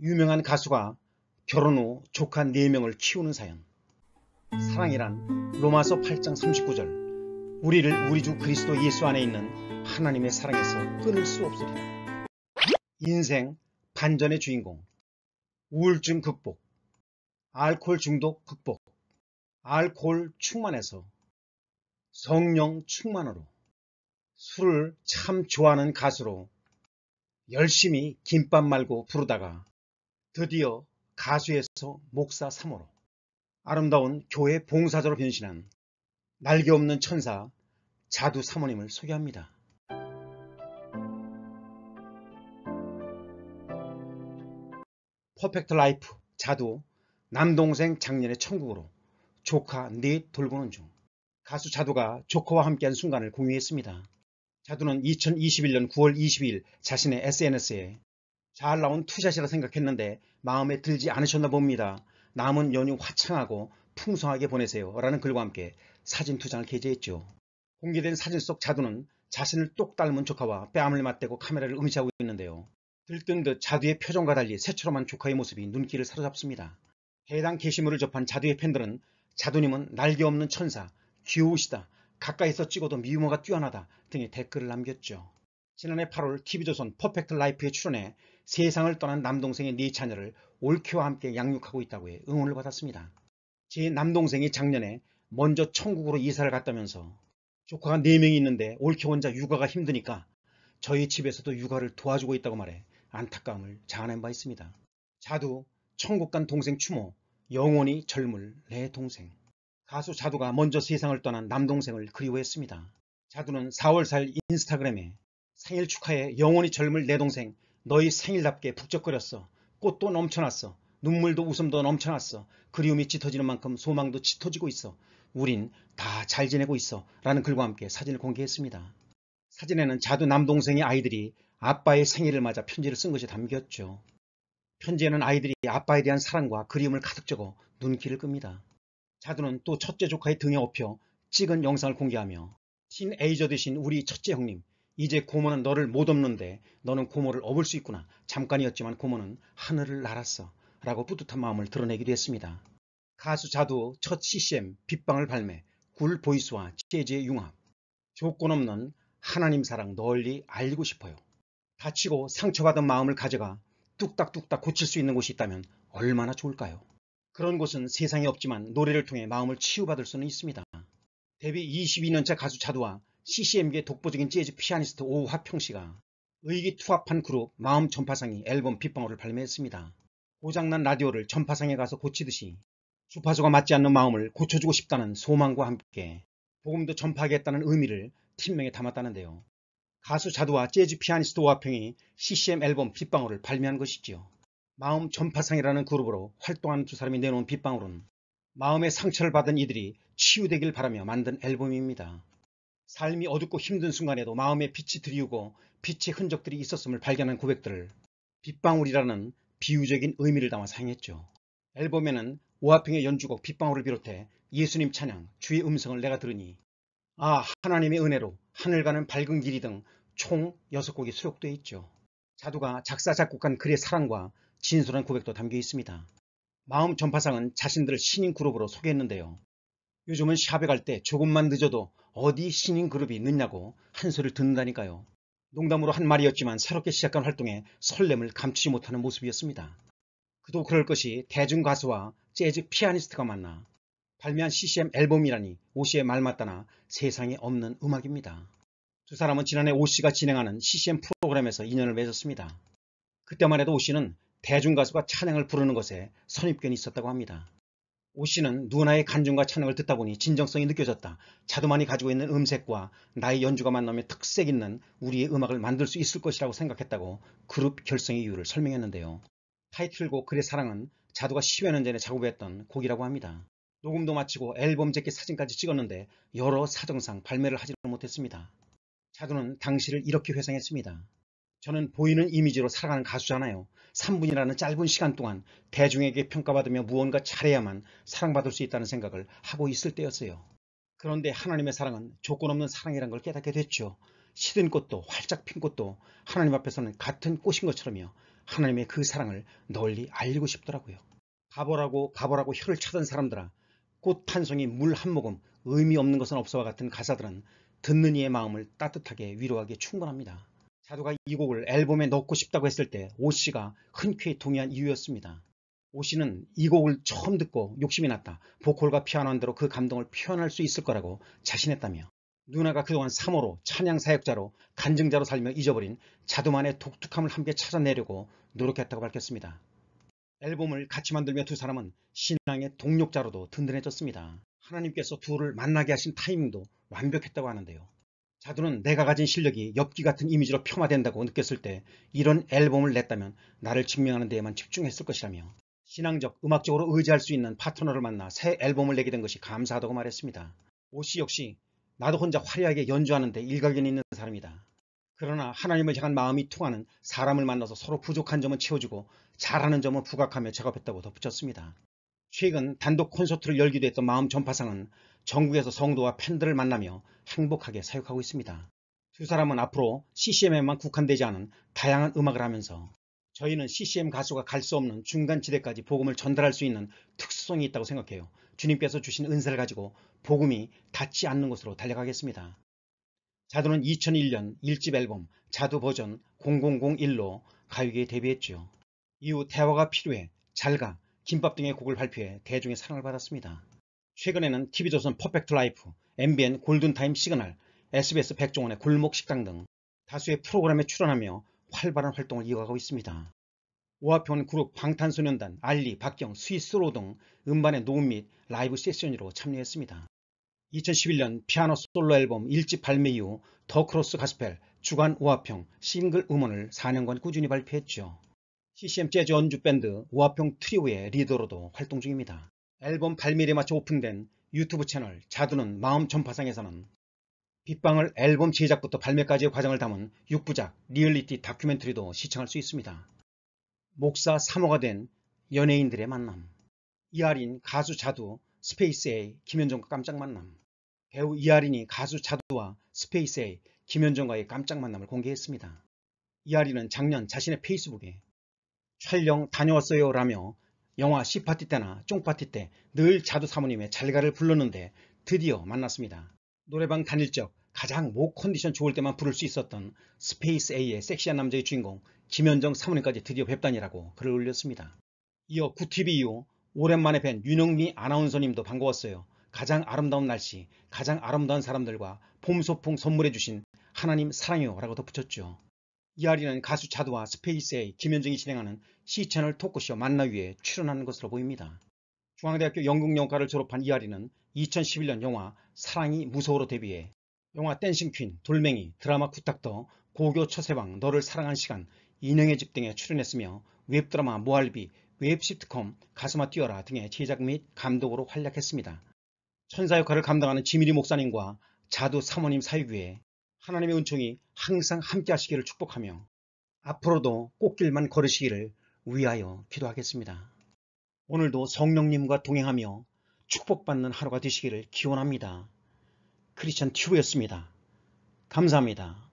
유명한 가수가 결혼 후 조카 4명을 키우는 사연 사랑이란 로마서 8장 39절 우리를 우리 주 그리스도 예수 안에 있는 하나님의 사랑에서 끊을 수 없으리라 인생 반전의 주인공 우울증 극복 알코올 중독 극복 알코올 충만에서 성령 충만으로 술을 참 좋아하는 가수로 열심히 김밥 말고 부르다가 드디어 가수에서 목사 3호로 아름다운 교회 봉사자로 변신한 날개 없는 천사 자두 사모님을 소개합니다. 퍼펙트 라이프 자두 남동생 작년에 천국으로 조카 넷 네 돌보는 중 가수 자두가 조커와 함께한 순간을 공유했습니다. 자두는 2021년 9월 22일 자신의 SNS에 잘 나온 투샷이라 생각했는데 마음에 들지 않으셨나 봅니다. 남은 연휴 화창하고 풍성하게 보내세요. 라는 글과 함께 사진 투 장을 게재했죠. 공개된 사진 속 자두는 자신을 똑 닮은 조카와 뺨을 맞대고 카메라를 응시하고 있는데요. 들뜬 듯 자두의 표정과 달리 새처럼한 조카의 모습이 눈길을 사로잡습니다. 해당 게시물을 접한 자두의 팬들은 자두님은 날개 없는 천사, 귀여우시다, 가까이서 찍어도 미모가 뛰어나다 등의 댓글을 남겼죠. 지난해 8월 TV조선 퍼펙트 라이프에 출연해 세상을 떠난 남동생의 네 자녀를 올케와 함께 양육하고 있다고 해 응원을 받았습니다. 제 남동생이 작년에 먼저 천국으로 이사를 갔다면서 조카가 네명이 있는데 올케 혼자 육아가 힘드니까 저희 집에서도 육아를 도와주고 있다고 말해 안타까움을 자아낸 바 있습니다. 자두, 천국 간 동생 추모, 영원히 젊을 내 동생. 가수 자두가 먼저 세상을 떠난 남동생을 그리워했습니다. 자두는 4월 4일 인스타그램에 생일 축하해 영원히 젊을 내 동생 너희 생일답게 북적거렸어 꽃도 넘쳐났어 눈물도 웃음도 넘쳐났어 그리움이 짙어지는 만큼 소망도 짙어지고 있어 우린 다 잘 지내고 있어 라는 글과 함께 사진을 공개했습니다. 사진에는 자두 남동생의 아이들이 아빠의 생일을 맞아 편지를 쓴 것이 담겼죠. 편지에는 아이들이 아빠에 대한 사랑과 그리움을 가득 적어 눈길을 끕니다. 자두는 또 첫째 조카의 등에 업혀 찍은 영상을 공개하며 틴에이저 되신 우리 첫째 형님 이제 고모는 너를 못 업는데 너는 고모를 업을 수 있구나. 잠깐이었지만 고모는 하늘을 날았어. 라고 뿌듯한 마음을 드러내기도 했습니다. 가수 자두 첫 CCM 빗방울 발매 굴 보이스와 재즈의 융합 조건 없는 하나님 사랑 널리 알리고 싶어요. 다치고 상처받은 마음을 가져가 뚝딱뚝딱 고칠 수 있는 곳이 있다면 얼마나 좋을까요? 그런 곳은 세상에 없지만 노래를 통해 마음을 치유받을 수는 있습니다. 데뷔 22년차 가수 자두와 CCM계 독보적인 재즈 피아니스트 오화평 씨가 의기투합한 그룹 마음 전파상이 앨범 빗방울을 발매했습니다. 고장난 라디오를 전파상에 가서 고치듯이 주파수가 맞지 않는 마음을 고쳐주고 싶다는 소망과 함께 복음도 전파하겠다는 의미를 팀명에 담았다는데요. 가수 자두와 재즈 피아니스트 오화평이 CCM 앨범 빗방울을 발매한 것이지요. 마음 전파상이라는 그룹으로 활동하는 두 사람이 내놓은 빗방울은 마음의 상처를 받은 이들이 치유되길 바라며 만든 앨범입니다. 삶이 어둡고 힘든 순간에도 마음에 빛이 드리우고 빛의 흔적들이 있었음을 발견한 고백들을 빗방울이라는 비유적인 의미를 담아 사용했죠. 앨범에는 오하평의 연주곡 빗방울을 비롯해 예수님 찬양, 주의 음성을 내가 들으니 아 하나님의 은혜로 하늘 가는 밝은 길이 등 총 6곡이 수록되어 있죠. 자두가 작사 작곡한 글의 사랑과 진솔한 고백도 담겨 있습니다. 마음 전파상은 자신들을 신인 그룹으로 소개했는데요. 요즘은 샵에 갈 때 조금만 늦어도 어디 신인 그룹이 있느냐고 한 소리를 듣는다니까요. 농담으로 한 말이었지만 새롭게 시작한 활동에 설렘을 감추지 못하는 모습이었습니다. 그도 그럴 것이 대중 가수와 재즈 피아니스트가 만나 발매한 CCM 앨범이라니 오씨의 말 맞다나 세상에 없는 음악입니다. 두 사람은 지난해 오씨가 진행하는 CCM 프로그램에서 인연을 맺었습니다. 그때만 해도 오씨는 대중 가수가 찬양을 부르는 것에 선입견이 있었다고 합니다. 오 씨는 누나의 간증과 찬양을 듣다 보니 진정성이 느껴졌다. 자두만이 가지고 있는 음색과 나의 연주가 만나면 특색 있는 우리의 음악을 만들 수 있을 것이라고 생각했다고 그룹 결성의 이유를 설명했는데요. 타이틀곡 그의 사랑은 자두가 10여 년 전에 작업했던 곡이라고 합니다. 녹음도 마치고 앨범 재킷 사진까지 찍었는데 여러 사정상 발매를 하지는 못했습니다. 자두는 당시를 이렇게 회상했습니다. 저는 보이는 이미지로 살아가는 가수잖아요. 3분이라는 짧은 시간 동안 대중에게 평가받으며 무언가 잘해야만 사랑받을 수 있다는 생각을 하고 있을 때였어요. 그런데 하나님의 사랑은 조건 없는 사랑이란 걸 깨닫게 됐죠. 시든 꽃도 활짝 핀 꽃도 하나님 앞에서는 같은 꽃인 것처럼요. 하나님의 그 사랑을 널리 알리고 싶더라고요. 가보라고 가보라고 혀를 차던 사람들아 꽃 한송이물 한 모금 의미 없는 것은 없어와 같은 가사들은 듣는 이의 마음을 따뜻하게 위로하기에 충분합니다. 자두가 이 곡을 앨범에 넣고 싶다고 했을 때 오씨가 흔쾌히 동의한 이유였습니다. 오씨는 이 곡을 처음 듣고 욕심이 났다. 보컬과 피아노한 대로 그 감동을 표현할 수 있을 거라고 자신했다며 누나가 그동안 사모로 찬양 사역자로 간증자로 살며 잊어버린 자두만의 독특함을 함께 찾아내려고 노력했다고 밝혔습니다. 앨범을 같이 만들며 두 사람은 신앙의 동력자로도 든든해졌습니다. 하나님께서 둘을 만나게 하신 타이밍도 완벽했다고 하는데요. 자두는 내가 가진 실력이 엽기 같은 이미지로 폄하된다고 느꼈을 때 이런 앨범을 냈다면 나를 증명하는 데에만 집중했을 것이라며 신앙적, 음악적으로 의지할 수 있는 파트너를 만나 새 앨범을 내게 된 것이 감사하다고 말했습니다. 오씨 역시 나도 혼자 화려하게 연주하는데 일가견이 있는 사람이다. 그러나 하나님을 향한 마음이 통하는 사람을 만나서 서로 부족한 점은 채워주고 잘하는 점은 부각하며 작업했다고 덧붙였습니다. 최근 단독 콘서트를 열기도 했던 마음 전파상은 전국에서 성도와 팬들을 만나며 행복하게 사육하고 있습니다. 두 사람은 앞으로 CCM에만 국한되지 않은 다양한 음악을 하면서 저희는 CCM 가수가 갈 수 없는 중간지대까지 복음을 전달할 수 있는 특수성이 있다고 생각해요. 주님께서 주신 은사를 가지고 복음이 닿지 않는 곳으로 달려가겠습니다. 자두는 2001년 1집 앨범 자두 버전 0001로 가요계에 데뷔했죠. 이후 대화가 필요해, 잘가, 김밥 등의 곡을 발표해 대중의 사랑을 받았습니다. 최근에는 TV조선 퍼펙트 라이프, MBN 골든타임 시그널, SBS 백종원의 골목식당 등 다수의 프로그램에 출연하며 활발한 활동을 이어가고 있습니다. 오하평 그룹 방탄소년단, 알리, 박경, 스위스로 등 음반의 녹음 및 라이브 세션으로 참여했습니다. 2011년 피아노 솔로 앨범 1집 발매 이후 더 크로스 가스펠, 주간 오하평, 싱글 음원을 4년간 꾸준히 발표했죠. CCM 재즈 연주 밴드 오하평 트리오의 리더로도 활동 중입니다. 앨범 발매일에 맞춰 오픈된 유튜브 채널 자두는 마음 전파상에서는 빗방울 앨범 제작부터 발매까지의 과정을 담은 6부작 리얼리티 다큐멘터리도 시청할 수 있습니다. 목사 3호가 된 연예인들의 만남 이하린 가수 자두 스페이스의 김현정과 깜짝 만남 배우 이하린이 가수 자두와 스페이스의 김현정과의 깜짝 만남을 공개했습니다. 이하린은 작년 자신의 페이스북에 촬영 다녀왔어요 라며 영화 C파티 때나 쫑파티 때 늘 자두 사모님의 잘가를 불렀는데 드디어 만났습니다. 노래방 다닐 적 가장 목 컨디션 좋을 때만 부를 수 있었던 스페이스 A의 섹시한 남자의 주인공 김현정 사모님까지 드디어 뵙다니라고 글을 올렸습니다. 이어 구티비 이후 오랜만에 뵌 윤영미 아나운서님도 반가웠어요. 가장 아름다운 날씨, 가장 아름다운 사람들과 봄 소풍 선물해주신 하나님 사랑해요 라고 덧붙였죠. 이하리는 가수 자두와스페이스의 김현정이 진행하는 C채널 토크쇼 만나위에 출연하는 것으로 보입니다. 중앙대학교 연극영과를 졸업한 이하리는 2011년 영화 사랑이 무서워로 데뷔해 영화 댄싱 퀸, 돌멩이, 드라마 쿠탁더, 고교 처세방, 너를 사랑한 시간, 인형의 집 등에 출연했으며 웹드라마 모알비, 웹시트콤, 가슴아 뛰어라 등의 제작 및 감독으로 활약했습니다. 천사 역할을 감당하는 지미리 목사님과 자두 사모님 사유위에 하나님의 은총이 항상 함께 하시기를 축복하며 앞으로도 꽃길만 걸으시기를 위하여 기도하겠습니다. 오늘도 성령님과 동행하며 축복받는 하루가 되시기를 기원합니다. 크리스천 튜브였습니다. 감사합니다.